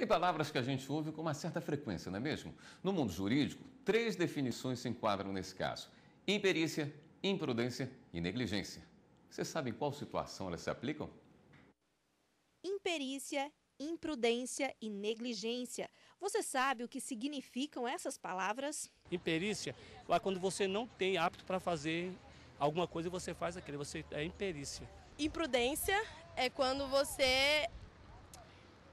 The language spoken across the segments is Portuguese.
Tem palavras que a gente ouve com uma certa frequência, não é mesmo? No mundo jurídico, três definições se enquadram nesse caso: imperícia, imprudência e negligência. Você sabe em qual situação elas se aplicam? Imperícia, imprudência e negligência. Você sabe o que significam essas palavras? Imperícia é quando você não tem apto para fazer alguma coisa e você faz aquilo, você é imperícia. Imprudência é quando você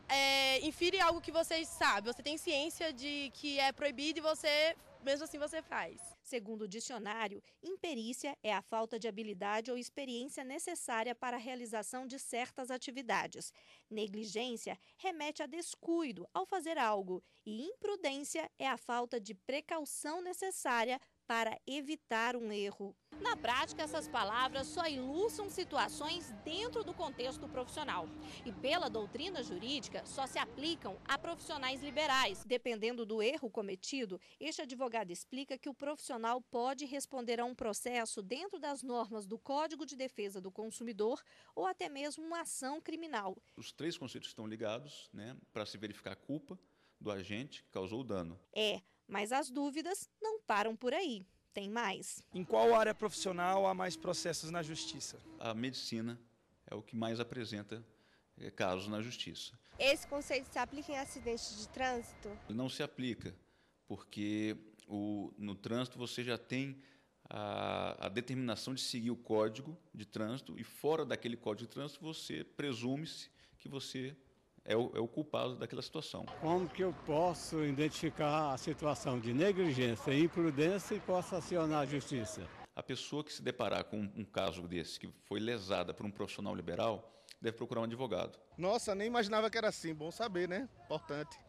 é, infire algo que você sabe, você tem ciência de que é proibido e você, mesmo assim, você faz. Segundo o dicionário, imperícia é a falta de habilidade ou experiência necessária para a realização de certas atividades. Negligência remete a descuido ao fazer algo, e imprudência é a falta de precaução necessária para evitar um erro. Na prática, essas palavras só ilustram situações dentro do contexto profissional e, pela doutrina jurídica, só se aplicam a profissionais liberais. Dependendo do erro cometido, este advogado explica que o profissional pode responder a um processo dentro das normas do Código de Defesa do Consumidor ou até mesmo uma ação criminal. Os três conceitos estão ligados né, para se verificar a culpa do agente que causou o dano. É, mas as dúvidas não param por aí. Tem mais. Em qual área profissional há mais processos na justiça? A medicina é o que mais apresenta eh, casos na justiça. Esse conceito se aplica em acidentes de trânsito? Não se aplica, porque o, no trânsito você já tem a, a, determinação de seguir o código de trânsito e fora daquele código de trânsito você presume-se que você é o, é o culpado daquela situação. Como que eu posso identificar a situação de negligência e imprudência e posso acionar a justiça? A pessoa que se deparar com um caso desse, que foi lesada por um profissional liberal, deve procurar um advogado. Nossa, nem imaginava que era assim. Bom saber, né? Importante.